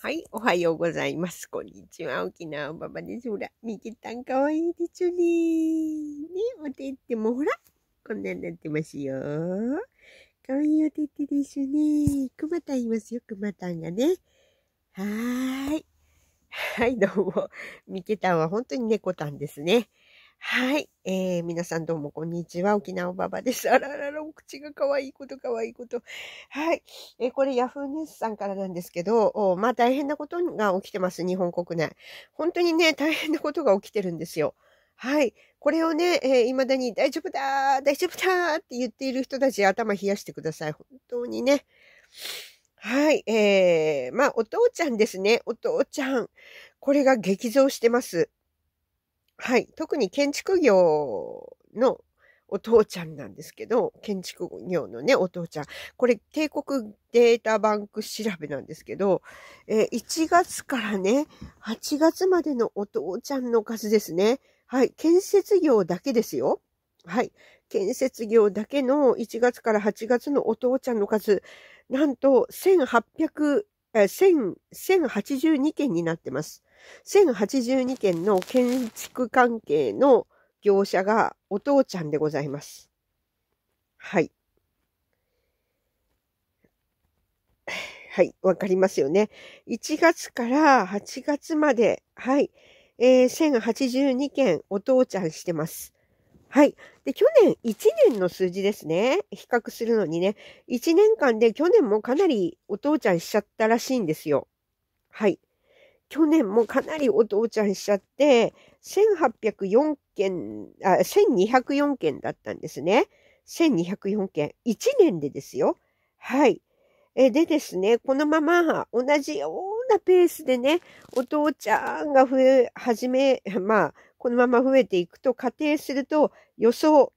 はい、おはようございます。こんにちは。沖縄ばばです。ほら、みきたんかわいいですね。ね、おてってもほら、こんなになってますよ。かわいいおてってですね。くまたんいますよ、くまたんがね。はーい。はい、どうも。みけたんは本当に猫たんですね。はい。えー、皆さんどうもこんにちは。沖縄ばばです。あららら、お口が可愛いこと可愛いこと。はい。えー、これヤフーニュースさんからなんですけど、まあ大変なことが起きてます。日本国内。本当にね、大変なことが起きてるんですよ。はい。これをね、えー、未だに大丈夫だ大丈夫だって言っている人たち頭冷やしてください。本当にね。はい。えー、まあお父ちゃんですね。お父ちゃん。これが激増してます。はい、特に建築業のお父ちゃんなんですけど、建築業のね、お父ちゃん。これ、帝国データバンク調べなんですけど、えー、1月からね、8月までのお父ちゃんの数ですね。はい、建設業だけですよ。はい、建設業だけの1月から8月のお父ちゃんの数、なんと1800え1082件になってます。1082件の建築関係の業者がお父ちゃんでございます。はい。はい、わかりますよね。1月から8月まで、はい、えー、1082件お父ちゃんしてます。はい。で、去年1年の数字ですね。比較するのにね。1年間で去年もかなりお父ちゃんしちゃったらしいんですよ。はい。去年もかなりお父ちゃんしちゃって、1804件、あ、1204件だったんですね。1204件。1年でですよ。はい。えでですね、このまま同じようなペースでね、お父ちゃんが増え始め、まあ、このまま増えていくと仮定すると予想、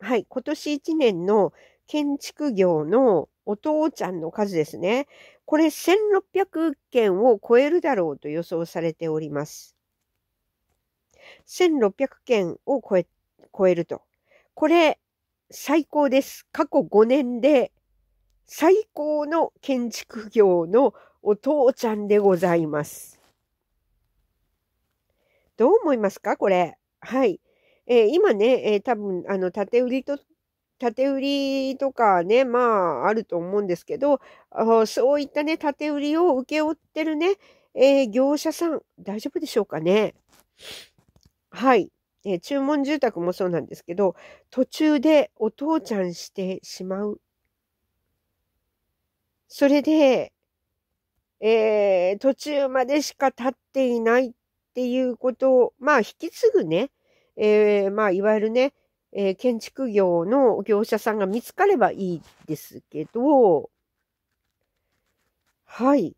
はい、今年1年の建築業のお父ちゃんの数ですね。これ1600件を超えるだろうと予想されております。1600件を超え、超えると。これ、最高です。過去5年で最高の建築業のお父ちゃんでございます。どう思いますかこれ。はい。えー、今ね、えー、多分、あの、縦売りと、縦売りとかね、まあ、あると思うんですけど、そういったね、縦売りを請け負ってるね、えー、業者さん、大丈夫でしょうかね。はい。えー、注文住宅もそうなんですけど、途中でお父ちゃんしてしまう。それで、えー、途中までしか立っていないっっていうことを、まあ、引き継ぐね、えー、まあ、いわゆるね、えー、建築業の業者さんが見つかればいいですけど、はい。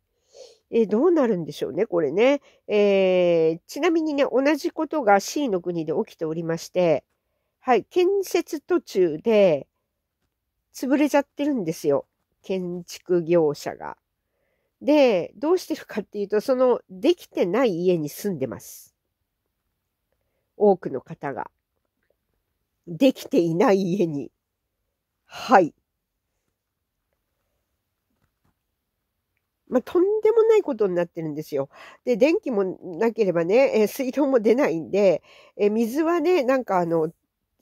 えー、どうなるんでしょうね、これね。えー、ちなみにね、同じことが C の国で起きておりまして、はい、建設途中で潰れちゃってるんですよ。建築業者が。で、どうしてるかっていうと、そのできてない家に住んでます。多くの方が。できていない家に。はい。まあ、とんでもないことになってるんですよ。で、電気もなければね、え水道も出ないんで、え水はね、なんかあの、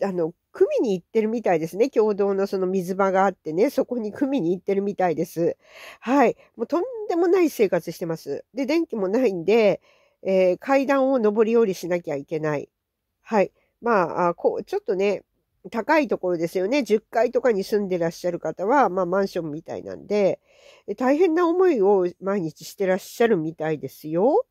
あの、組に行ってるみたいですね。共同のその水場があってね、そこに組に行ってるみたいです。はい。もうとんでもない生活してます。で、電気もないんで、えー、階段を上り下りしなきゃいけない。はい。まあ、こう、ちょっとね、高いところですよね。10階とかに住んでらっしゃる方は、まあマンションみたいなんで、大変な思いを毎日してらっしゃるみたいですよ。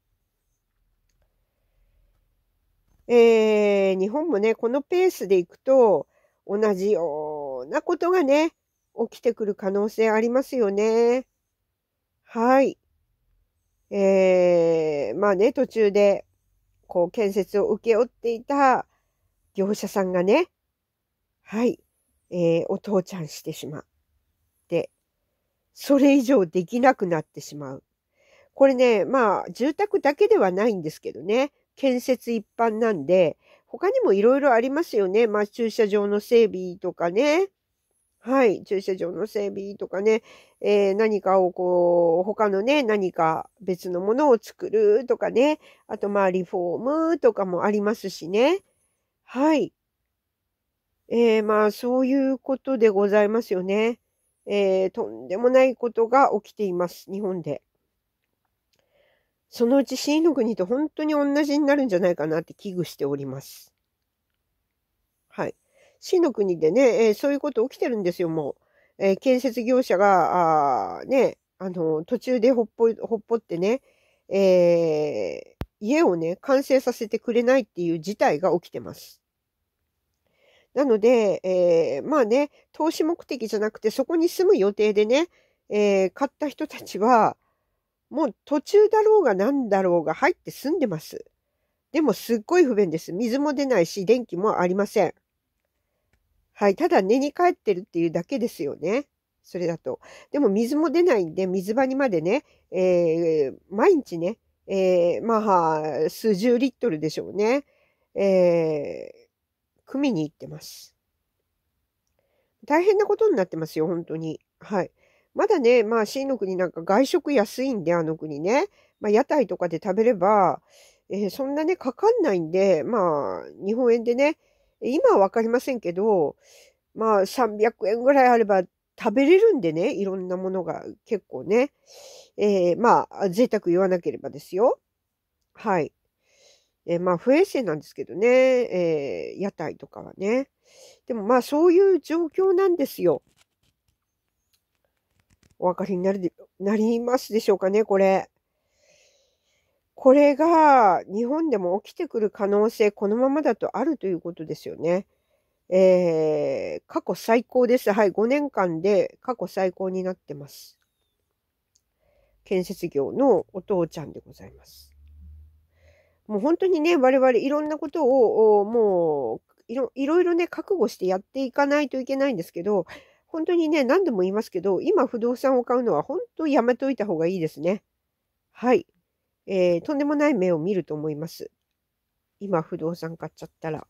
えー、日本もね、このペースで行くと、同じようなことがね、起きてくる可能性ありますよね。はい。えー、まあね、途中で、こう、建設を請け負っていた業者さんがね、はい、えー、お父ちゃんしてしまって、それ以上できなくなってしまう。これね、まあ、住宅だけではないんですけどね、建設一般なんで、他にもいろいろありますよね。まあ、駐車場の整備とかね。はい、駐車場の整備とかね、えー、何かをこう、他のね、何か別のものを作るとかね、あとまあリフォームとかもありますしね。はい。えー、まあそういうことでございますよね。えー、とんでもないことが起きています、日本で。そのうち C の国と本当に同じになるんじゃないかなって危惧しております。はい。C の国でね、えー、そういうこと起きてるんですよ、もう。えー、建設業者が、あね、あの、途中でほっぽ、ほっぽってね、えー、家をね、完成させてくれないっていう事態が起きてます。なので、えー、まあね、投資目的じゃなくて、そこに住む予定でね、えー、買った人たちは、もう途中だろうが何だろうが入って済んでます。でもすっごい不便です。水も出ないし、電気もありません。はい。ただ寝に帰ってるっていうだけですよね。それだと。でも水も出ないんで、水場にまでね、えー、毎日ね、えー、まあ、数十リットルでしょうね。えー、組みに行ってます。大変なことになってますよ、本当に。はい。まだね、まあ C の国なんか外食安いんで、あの国ね。まあ屋台とかで食べれば、えー、そんなね、かかんないんで、まあ日本円でね、今はわかりませんけど、まあ300円ぐらいあれば食べれるんでね、いろんなものが結構ね。えー、まあ贅沢言わなければですよ。はい。えー、まあ不衛生なんですけどね、えー、屋台とかはね。でもまあそういう状況なんですよ。お分かりになるで、なりますでしょうかね、これ。これが日本でも起きてくる可能性、このままだとあるということですよね。えー、過去最高です。はい、5年間で過去最高になってます。建設業のお父ちゃんでございます。もう本当にね、我々いろんなことを、もういろいろね、覚悟してやっていかないといけないんですけど、本当にね、何度も言いますけど、今不動産を買うのは本当やめといた方がいいですね。はい。えー、とんでもない目を見ると思います。今不動産買っちゃったら。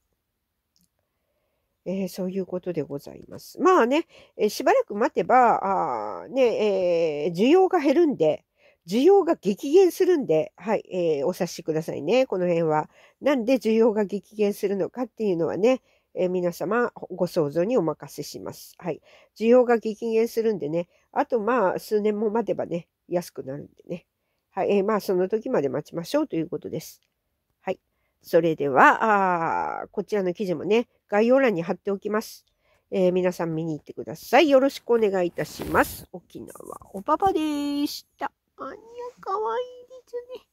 えー、そういうことでございます。まあね、えー、しばらく待てば、あね、えー、需要が減るんで、需要が激減するんで、はい、えー、お察しくださいね、この辺は。なんで需要が激減するのかっていうのはね、えー、皆様ご想像にお任せします。はい。需要が激減するんでね、あとまあ数年も待てばね、安くなるんでね。はい。えー、まあその時まで待ちましょうということです。はい。それでは、あこちらの記事もね、概要欄に貼っておきます。えー、皆さん見に行ってください。よろしくお願いいたします。沖縄おパパでした。あにゃ、かわいいですね。